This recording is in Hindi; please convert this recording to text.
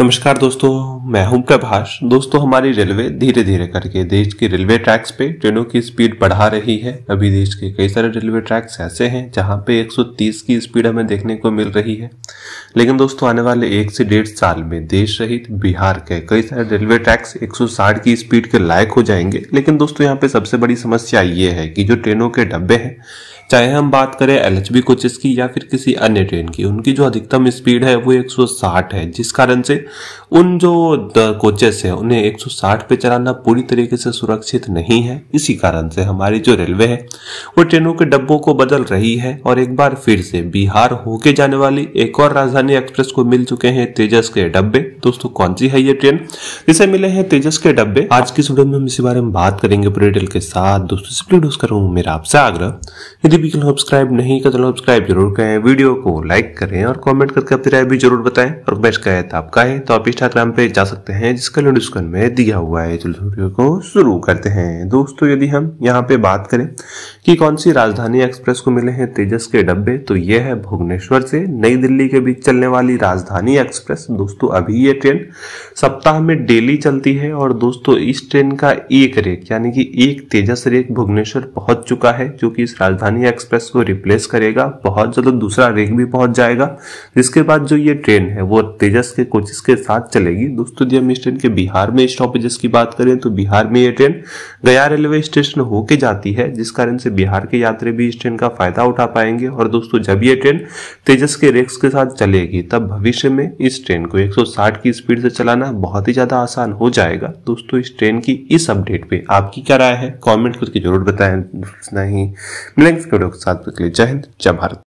नमस्कार दोस्तों मैं हूं प्रभाष दोस्तों हमारी रेलवे धीरे धीरे करके देश के रेलवे ट्रैक्स पे ट्रेनों की स्पीड बढ़ा रही है अभी देश के कई सारे रेलवे ट्रैक्स ऐसे हैं जहां पे 130 की स्पीड हमें देखने को मिल रही है लेकिन दोस्तों आने वाले एक से डेढ़ साल में देश सहित बिहार के कई सारे रेलवे ट्रैक्स एक की स्पीड के लायक हो जाएंगे लेकिन दोस्तों यहाँ पे सबसे बड़ी समस्या ये है कि जो ट्रेनों के डब्बे हैं चाहे हम बात करें एल एच कोचेस की या फिर किसी अन्य ट्रेन की उनकी जो अधिकतम स्पीड है वो 160 है जिस कारण से उन जो कोचेस है उन्हें 160 पे चलाना पूरी तरीके से सुरक्षित नहीं है इसी कारण से हमारी जो रेलवे है वो ट्रेनों के डब्बों को बदल रही है और एक बार फिर से बिहार होके जाने वाली एक और राजधानी एक्सप्रेस को मिल चुके हैं तेजस के डब्बे दोस्तों कौन सी है ये ट्रेन जिसे मिले हैं तेजस के डब्बे आज की सुबह में हम इसी बारे में बात करेंगे पूरे के साथ दोस्तों मेरा आपसे आग्रह यदि अभी भी चैनल सब्सक्राइब नहीं कर तो चैनल सब्सक्राइब जरूर करें वीडियो को लाइक करें और कमेंट करके अपनी राय भी जरूर बताएं और बेस्ट का है तो आपका है तो आप इंस्टाग्राम पे जा सकते हैं जिसका लिंक डिस्क्रिप्शन में दिया हुआ है चलो वीडियो को शुरू करते हैं दोस्तों यदि हम यहाँ पे बात करें कि कौन सी राजधानी एक्सप्रेस को मिले हैं तेजस के डब्बे तो यह है भुवनेश्वर से नई दिल्ली के बीच चलने वाली राजधानी एक्सप्रेस दोस्तों अभी ये ट्रेन सप्ताह में डेली चलती है और दोस्तों इस ट्रेन का एक रेक यानी कि एक तेजस रेक भुवनेश्वर पहुंच चुका है जो कि इस राजधानी इंडिया एक्सप्रेस को रिप्लेस करेगा बहुत जल्द दूसरा रिंग भी पहुंच जाएगा जिसके बाद जो ये ट्रेन है वो तेजस के कोचिस के साथ चलेगी दोस्तों जब इस ट्रेन के बिहार में स्टॉपेजेस की बात करें तो बिहार में ये ट्रेन गया रेलवे स्टेशन होके जाती है जिस कारण से बिहार के यात्री भी इस ट्रेन का फायदा उठा पाएंगे और दोस्तों जब ये ट्रेन तेजस के रेक्स के साथ चलेगी तब भविष्य में इस ट्रेन को एक की स्पीड से चलाना बहुत ही ज्यादा आसान हो जाएगा दोस्तों इस ट्रेन की इस अपडेट पे आपकी क्या राय है कॉमेंट करके जरूर बताएं नहीं मिलेंगे वीडियो के साथ जय हिंद जय भारत